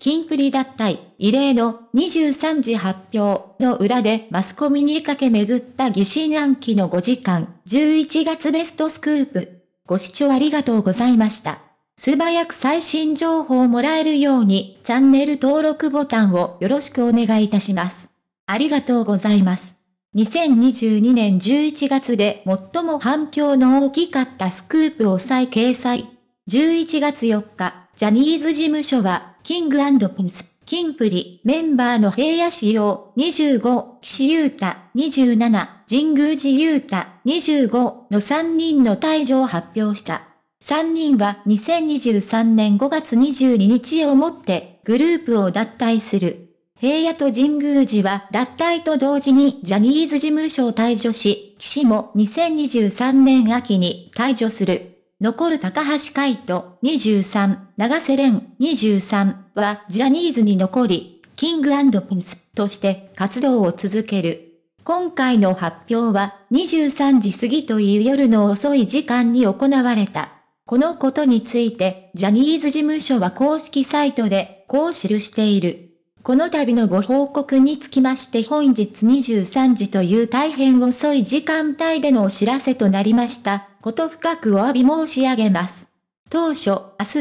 キンプリ脱退、異例の23時発表の裏でマスコミにかけ巡った疑心暗鬼の5時間、11月ベストスクープ。ご視聴ありがとうございました。素早く最新情報をもらえるようにチャンネル登録ボタンをよろしくお願いいたします。ありがとうございます。2022年11月で最も反響の大きかったスクープを再掲載。11月4日、ジャニーズ事務所はキングピンス、キンプリ、メンバーの平野志陽、25、岸優太、27、神宮寺優太、25の3人の退場を発表した。3人は2023年5月22日をもってグループを脱退する。平野と神宮寺は脱退と同時にジャニーズ事務所を退場し、岸も2023年秋に退場する。残る高橋海人23、長瀬廉23はジャニーズに残り、キングピンスとして活動を続ける。今回の発表は23時過ぎという夜の遅い時間に行われた。このことについて、ジャニーズ事務所は公式サイトでこう記している。この度のご報告につきまして本日23時という大変遅い時間帯でのお知らせとなりました。こと深くお詫び申し上げます。当初、明日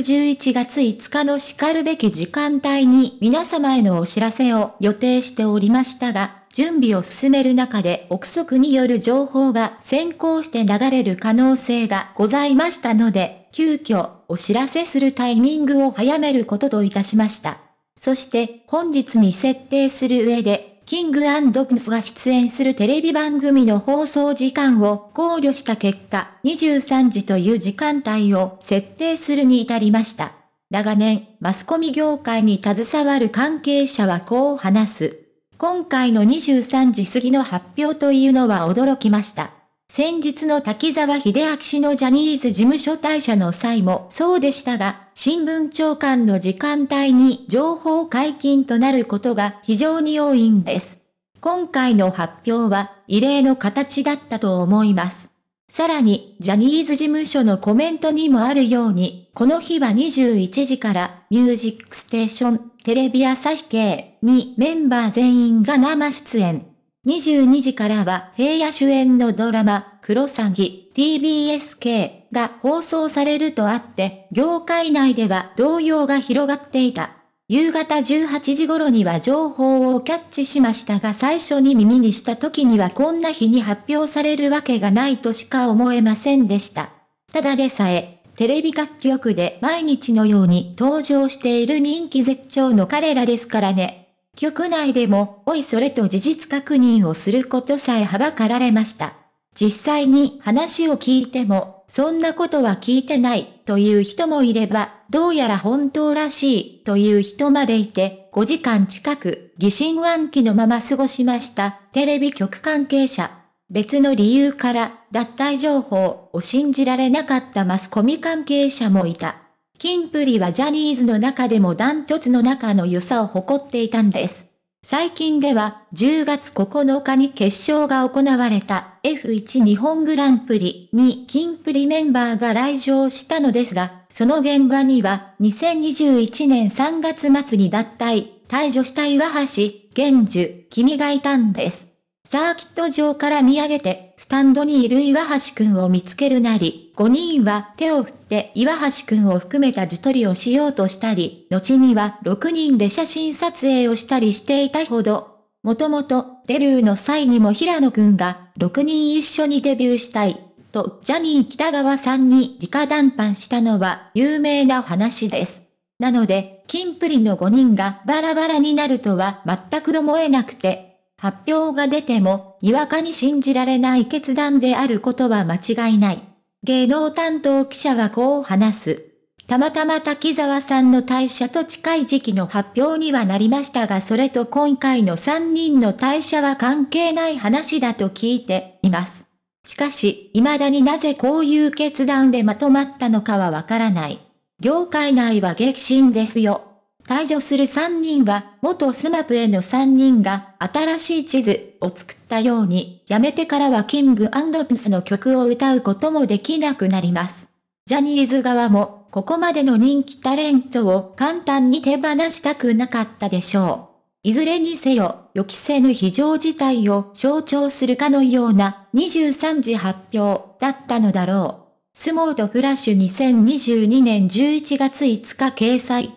11月5日の叱るべき時間帯に皆様へのお知らせを予定しておりましたが、準備を進める中で憶測による情報が先行して流れる可能性がございましたので、急遽お知らせするタイミングを早めることといたしました。そして、本日に設定する上でキングアンド・ンスが出演するテレビ番組の放送時間を考慮した結果、23時という時間帯を設定するに至りました。長年、マスコミ業界に携わる関係者はこう話す。今回の23時過ぎの発表というのは驚きました。先日の滝沢秀明氏のジャニーズ事務所退社の際もそうでしたが、新聞長官の時間帯に情報解禁となることが非常に多いんです。今回の発表は異例の形だったと思います。さらに、ジャニーズ事務所のコメントにもあるように、この日は21時から、ミュージックステーション、テレビ朝日系にメンバー全員が生出演。22時からは平野主演のドラマ、クロサギ TBSK が放送されるとあって、業界内では動揺が広がっていた。夕方18時頃には情報をキャッチしましたが最初に耳にした時にはこんな日に発表されるわけがないとしか思えませんでした。ただでさえ、テレビ各局で毎日のように登場している人気絶頂の彼らですからね。局内でも、おいそれと事実確認をすることさえはばかられました。実際に話を聞いても、そんなことは聞いてないという人もいれば、どうやら本当らしいという人までいて、5時間近く疑心暗鬼のまま過ごしました。テレビ局関係者。別の理由から脱退情報を信じられなかったマスコミ関係者もいた。キンプリはジャニーズの中でもダントツの中の良さを誇っていたんです。最近では、10月9日に決勝が行われた F1 日本グランプリにキンプリメンバーが来場したのですが、その現場には2021年3月末に脱退、退場した岩橋、玄樹、君がいたんです。サーキット場から見上げて、スタンドにいる岩橋くんを見つけるなり、5人は手を振って岩橋くんを含めた自撮りをしようとしたり、後には6人で写真撮影をしたりしていたほど。もともと、デビューの際にも平野くんが、6人一緒にデビューしたい、とジャニー北川さんに直談判したのは有名な話です。なので、キンプリの5人がバラバラになるとは全く思えなくて、発表が出ても、にわかに信じられない決断であることは間違いない。芸能担当記者はこう話す。たまたま滝沢さんの退社と近い時期の発表にはなりましたがそれと今回の3人の退社は関係ない話だと聞いています。しかし、未だになぜこういう決断でまとまったのかはわからない。業界内は激震ですよ。退場する3人は、元スマップへの3人が、新しい地図を作ったように、辞めてからはキングピスの曲を歌うこともできなくなります。ジャニーズ側も、ここまでの人気タレントを簡単に手放したくなかったでしょう。いずれにせよ、予期せぬ非常事態を象徴するかのような23時発表だったのだろう。スモードフラッシュ2022年11月5日掲載。